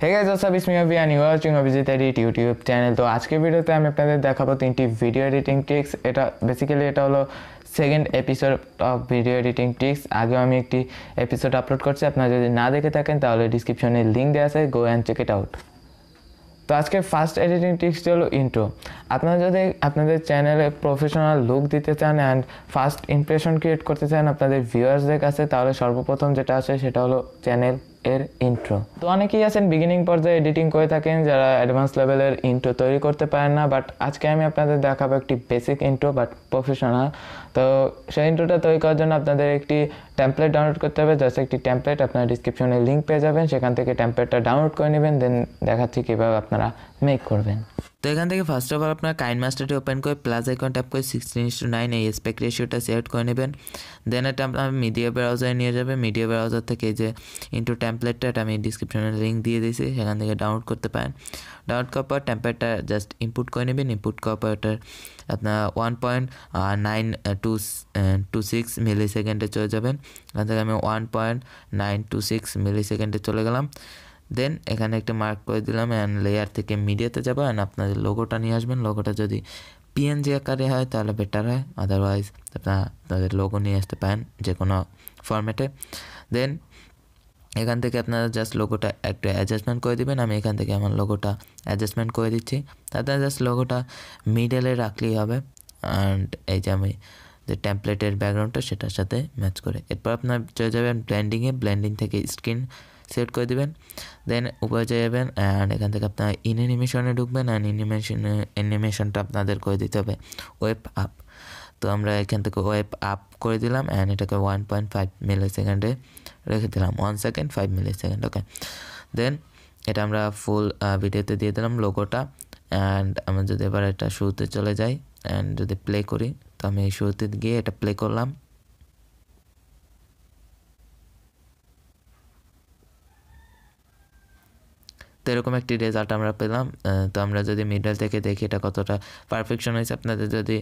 হে guys সব ইসমিয়া ভি and you watching Abhijit edit YouTube channel তো আজকের ভিডিওতে আমি আপনাদের দেখাবো তিনটি ভিডিও এডিটিং টিক্স এটা বেসিক্যালি এটা হলো second episode of video editing tricks আগেও আমি একটি এপিসোড আপলোড করছি আপনারা যদি না দেখে থাকেন তাহলে ডিসক্রিপশনে লিঙ্ক দেওয়া আছে go and check it out তো আজকে ফার্স্ট এডিটিং টিক্সটি হলো ইন্ট্রো আপনারা যদি আপনাদের চ্যানেলে প্রফেশনাল লুক দিতে চান অ্যান্ড ফার্স্ট ইমপ্রেশন ক্রিয়েট করতে চান আপনাদের ভিউয়ার্সদের কাছে তাহলে সর্বপ্রথম যেটা আছে সেটা হলো চ্যানেল এর ইন্ট্রো তো অনেকেই আছেন বিগিনিং পর্যায়ে এডিটিং করে থাকেন যারা অ্যাডভান্স লেভেলের ইন্ট্রো তৈরি করতে পারেন না বাট আজকে আমি আপনাদের দেখাবো একটি বেসিক ইন্ট্রো বাট প্রফেশনাল তো সেই ইন্ট্রোটা তৈরি করার জন্য আপনাদের একটি ট্যাম্পলেট ডাউনলোড করতে হবে জাস্ট একটি ট্যাম্পলেট আপনার ডিসক্রিপশনে লিঙ্ক পেয়ে যাবেন সেখান থেকে ট্যাম্পলেটটা ডাউনলোড করে নেবেন দেন দেখাচ্ছি কীভাবে আপনারা মেক করবেন তো এখান থেকে ফার্স্ট অফ অল আপনার কাইন মাস্টারটি ওপেন করে প্লাস আইকন ট্যাপ করে সিক্সটিন ইস টু নাইন এই এসপেক্ট রেশিওটা সেট করে নেবেন দেন এটা আপনার মিডিয়া ব্রাউজারে নিয়ে যাবে মিডিয়া ব্রাউজার থেকে যে ইন্টু ট্যাম্পলেটটা এটা আমি ডিসক্রিপশনে লিঙ্ক দিয়ে দিয়েছি সেখান থেকে ডাউনলোড করতে পারেন ডাউনলোড করার পর ট্যাম্পলেটটা জাস্ট ইনপুট করে নেবেন ইনপুট করার পর এটার আপনার one point nine two two six মিলি সেকেন্ডে চলে যাবেন এখান থেকে আমি one point nine two six মিলি সেকেন্ডে চলে গেলাম দেন এখানে একটা মার্ক করে দিলাম অ্যান্ড লেয়ার থেকে মিডিয়াতে যাবো অ্যান্ড আপনাদের লোগোটা নিয়ে আসবেন লোগোটা যদি পিএনজি আকারে হয় তাহলে বেটার হয় আদারওয়াইজ আপনার তাদের লোগো নিয়ে আসতে পারেন যে কোনো ফর্ম্যাটে দেন এখান থেকে আপনারা জাস্ট লোগোটা একটু অ্যাডজাস্টমেন্ট করে দেবেন আমি এখান থেকে আমার লোগোটা অ্যাডজাস্টমেন্ট করে দিচ্ছি তাতে জাস্ট লোগোটা মিডেলে রাখলেই হবে অ্যান্ড এই যে আমি যে ট্যাম্পলেটের ব্যাকগ্রাউন্ডটা সেটার সাথে ম্যাচ করে এরপর আপনার চলে যাবেন ব্ল্যান্ডিংয়ে ব্ল্যান্ডিং থেকে স্ক্রিন সেট করে দেবেন দেন উপরে চলে যাবেন অ্যান্ড এখান থেকে আপনার অ্যানিমেশনে ঢুকবেন অ্যান্ড ইনিমেশনে অ্যানিমেশনটা আপনাদের করে দিতে হবে ওয়েব আপ তো আমরা এখান থেকে ওয়েব আপ করে দিলাম অ্যান্ড এটাকে ওয়ান পয়েন্ট ফাইভ মিলি সেকেন্ডে রেখে দিলাম one second five millisecond okay then এটা আমরা ফুল ভিডিওতে দিয়ে দিলাম লোগোটা অ্যান্ড আমরা যদি এবার এটা শুরুতে চলে যাই অ্যান্ড যদি প্লে করি তো আমি শুরুতে গিয়ে এটা প্লে করলাম তো এরকম একটি রেজাল্ট আমরা পেলাম তো আমরা যদি মিডল থেকে দেখি এটা কতটা পারফেকশন হয়েছে আপনাদের যদি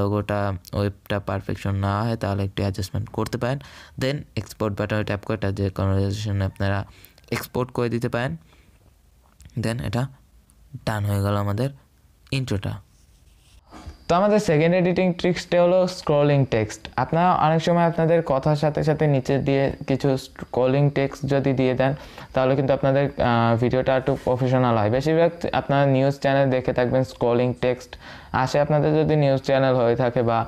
লোগোটা ওয়েবটা পারফেকশন না হয় তাহলে একটু অ্যাডজাস্টমেন্ট করতে পারেন দেন এক্সপোর্ট বাটনে ট্যাপ করে এটা যে কনভারসেশন আপনারা এক্সপোর্ট করে দিতে পারেন দেন এটা ডান হয়ে গেল আমাদের ইন্ট্রোটা তো আমাদের সেকেন্ড এডিটিং ট্রিক্সটা হলো স্ক্রোলিং টেক্সট আপনারা অনেক সময় আপনাদের কথার সাথে সাথে নিচে দিয়ে কিছু স্ক্রোলিং টেক্সট যদি দিয়ে দেন তাহলে কিন্তু আপনাদের ভিডিওটা একটু প্রফেশনাল হয় বেশিরভাগ আপনারা নিউজ চ্যানেল দেখে থাকবেন স্ক্রোলিং টেক্সট আসে আপনাদের যদি নিউজ চ্যানেল হয়ে থাকে বা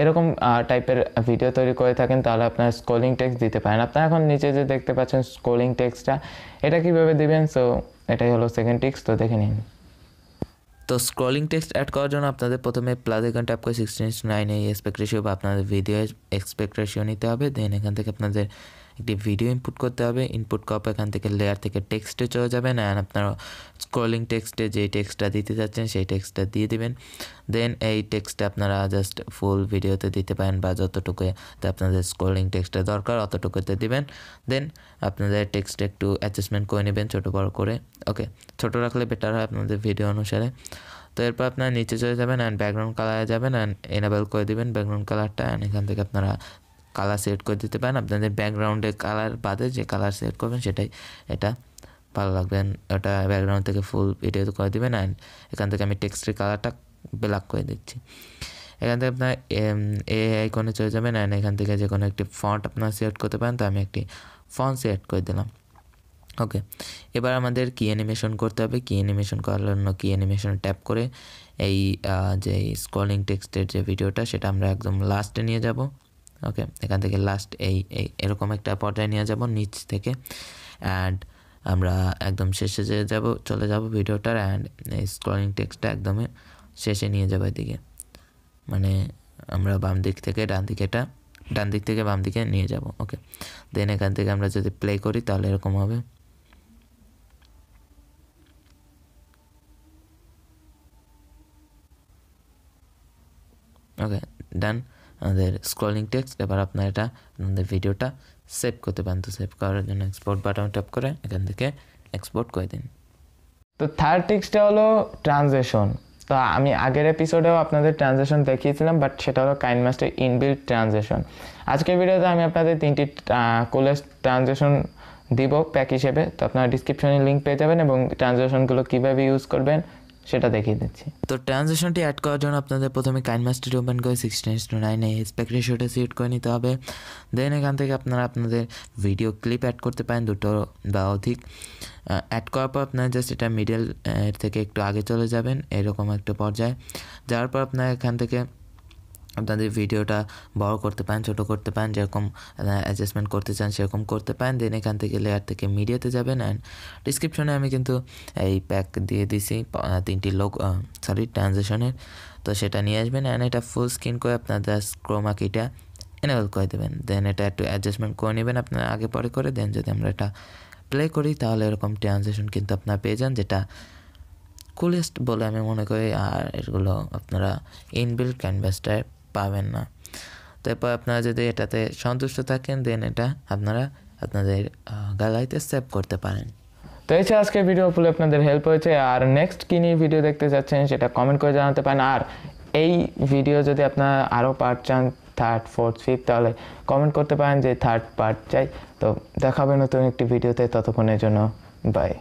এরকম টাইপের ভিডিও তৈরি করে থাকেন তাহলে আপনারা স্ক্রোলিং টেক্সট দিতে পারেন আপনারা এখন নিচে যে দেখতে পাচ্ছেন স্ক্রোলিং টেক্সটটা এটা কীভাবে দেবেন সো এটাই হলো সেকেন্ড টিক্স তো দেখে নিন তো স্ক্রলিং টেক্সট অ্যাড করার জন্য আপনাদের প্রথমে প্লাস এখান ট্যাপ করে সিক্সটিন নাইন এই এক্সপেক্ট রেশিও বা আপনাদের ভিডিও এক্সপেক্ট রেশিও নিতে হবে দেন এখান থেকে আপনাদের একটি ভিডিও ইনপুট করতে হবে ইনপুট কপ এখান থেকে লেয়ার থেকে টেক্সটে চলে যাবেন অ্যান্ড আপনারা স্ক্রলিং টেক্সটে যেই টেক্সটটা দিতে চাচ্ছেন সেই টেক্সটটা দিয়ে দেবেন দেন এই টেক্সটটা আপনারা জাস্ট ফুল ভিডিওতে দিতে পারেন বা যতটুকু আপনাদের স্ক্রলিং টেক্সটের দরকার অতটুকুতে দিবেন দেন আপনাদের টেক্সটটা একটু অ্যাডজাস্টমেন্ট করে নেবেন ছোটো বড়ো করে ওকে ছোটো রাখলে বেটার হয় আপনাদের ভিডিও অনুসারে তো এরপর আপনারা নিচে চলে যাবেন অ্যান্ড ব্যাকগ্রাউন্ড কালারে যাবেন অ্যান্ড এনাবেল করে দেবেন ব্যাকগ্রাউন্ড কালারটা অ্যান্ড এখান থেকে আপনারা কালার সেট করে দিতে পারেন আপনাদের ব্যাকগ্রাউন্ডে কালার বাদে যে কালার সেট করবেন সেটাই এটা ভালো লাগবেন ওটা ব্যাকগ্রাউন্ড থেকে ফুল ভিডিও করে দেবেন অ্যান্ড এখান থেকে আমি টেক্সটের কালারটা ব্ল্যাক করে দিচ্ছি এখান থেকে আপনার এ আই কোনো চলে যাবেন অ্যান্ড এখান থেকে যে কোনো একটি ফন্ট আপনার সিলেক্ট করতে পারেন তো আমি একটি ফন্ট সিলেক্ট করে দিলাম ওকে এবার আমাদের কি অ্যানিমেশন করতে হবে কি অ্যানিমেশন করার জন্য কি অ্যানিমেশন ট্যাপ করে এই যে স্ক্রলিং টেক্সটের যে ভিডিওটা সেটা আমরা একদম লাস্টে নিয়ে যাব ওকে এখান থেকে লাস্ট এই এই এরকম একটা পর্যায়ে নিয়ে যাব নিচ থেকে অ্যান্ড আমরা একদম শেষে যে যাব চলে যাব ভিডিওটার অ্যান্ড এই স্ক্রলিং টেক্সটটা একদমই শেষে নিয়ে যাবো এদিকে মানে আমরা বাম দিক থেকে ডান দিকেটা ডান দিক থেকে বাম দিকে নিয়ে যাব ওকে দেন এখান থেকে আমরা যদি প্লে করি তাহলে এরকম হবে ওকে ডান আমাদের স্ক্রলিং টেক্সট এবার আপনার এটা আমাদের ভিডিওটা সেভ করতে পারেন তো সেভ করার জন্য এক্সপোর্ট বাটন ট্যাপ করে এখান থেকে এক্সপোর্ট করে দিন তো থার্ড টেক্সটা হলো ট্রানজেকশন তো আমি আগের এপিসোডেও আপনাদের ট্রানজেকশন দেখিয়েছিলাম বাট সেটা হলো কাইন মাস্টার ইনবিল্ড ট্রানজেকশন আজকের ভিডিওতে আমি আপনাদের তিনটি কোলেস ট্রানজেকশন দিব প্যাক হিসেবে তো আপনারা ডিসক্রিপশনে লিঙ্ক পেয়ে যাবেন এবং ট্রানজেকশনগুলো কীভাবে ইউজ করবেন সেটা দেখিয়ে দিচ্ছি তো ট্রানজেকশনটি অ্যাড করার জন্য আপনাদের প্রথমে কাইন ওপেন করে সিক্সটিন টু নাইনে স্পেক রেশিওটা সিলেক্ট করে নিতে হবে দেন এখান থেকে আপনারা আপনাদের ভিডিও ক্লিপ অ্যাড করতে পারেন দুটো বা অধিক অ্যাড করার পর আপনারা জাস্ট এটা মিডল থেকে একটু আগে চলে যাবেন এরকম একটা পর্যায়ে যাওয়ার পর আপনারা এখান থেকে আপনাদের ভিডিওটা বড় করতে পারেন ছোট করতে পারেন যেরকম অ্যাডজাস্টমেন্ট করতে চান সেরকম করতে পারেন দেন এখান থেকে লেয়ার থেকে মিডিয়াতে যাবেন অ্যান্ড ডিসক্রিপশনে আমি কিন্তু এই প্যাক দিয়ে দিছি তিনটি লোক সরি ট্রানজেকশনের তো সেটা নিয়ে আসবেন অ্যান্ড এটা ফুল স্ক্রিন করে আপনাদের ক্রোমা কিটা এনেবল করে দেবেন দেন এটা একটু অ্যাডজাস্টমেন্ট করে নেবেন আপনার আগে পরে করে দেন যদি আমরা এটা প্লে করি তাহলে এরকম ট্রানজেকশন কিন্তু আপনার পেয়ে যান যেটা কুলেস্ট বলে আমি মনে করি আর এগুলো আপনারা ইনবিল্ড ক্যানভাসটায় পাবেন না তো এরপর আপনারা যদি এটাতে সন্তুষ্ট থাকেন দেন এটা আপনারা আপনাদের গ্যালারিতে সেভ করতে পারেন তো এই আজকে ভিডিও ফুলে আপনাদের হেল্প হয়েছে আর নেক্সট কী নিয়ে ভিডিও দেখতে চাচ্ছেন সেটা কমেন্ট করে জানাতে পারেন আর এই ভিডিও যদি আপনারা আরও পার্ট চান থার্ড ফোর্থ ফিফথ তাহলে কমেন্ট করতে পারেন যে থার্ড পার্ট চাই তো দেখাবে নতুন একটি ভিডিওতে ততক্ষণের জন্য বাই